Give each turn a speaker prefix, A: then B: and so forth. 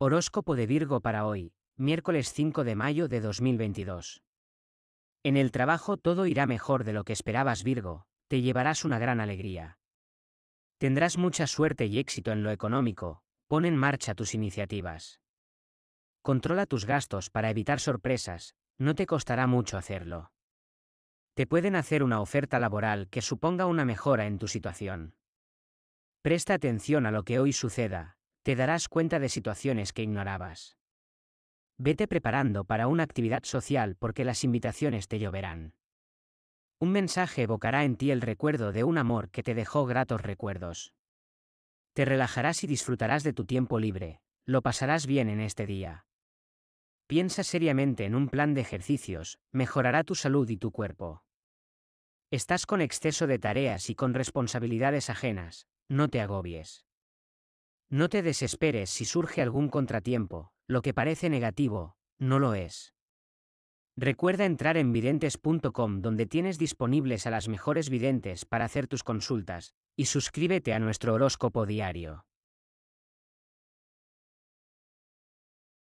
A: Horóscopo de Virgo para hoy, miércoles 5 de mayo de 2022. En el trabajo todo irá mejor de lo que esperabas Virgo, te llevarás una gran alegría. Tendrás mucha suerte y éxito en lo económico, pon en marcha tus iniciativas. Controla tus gastos para evitar sorpresas, no te costará mucho hacerlo. Te pueden hacer una oferta laboral que suponga una mejora en tu situación. Presta atención a lo que hoy suceda, te darás cuenta de situaciones que ignorabas. Vete preparando para una actividad social porque las invitaciones te lloverán. Un mensaje evocará en ti el recuerdo de un amor que te dejó gratos recuerdos. Te relajarás y disfrutarás de tu tiempo libre, lo pasarás bien en este día. Piensa seriamente en un plan de ejercicios, mejorará tu salud y tu cuerpo. Estás con exceso de tareas y con responsabilidades ajenas, no te agobies. No te desesperes si surge algún contratiempo, lo que parece negativo, no lo es. Recuerda entrar en videntes.com donde tienes disponibles a las mejores videntes para hacer tus consultas, y suscríbete a nuestro horóscopo diario.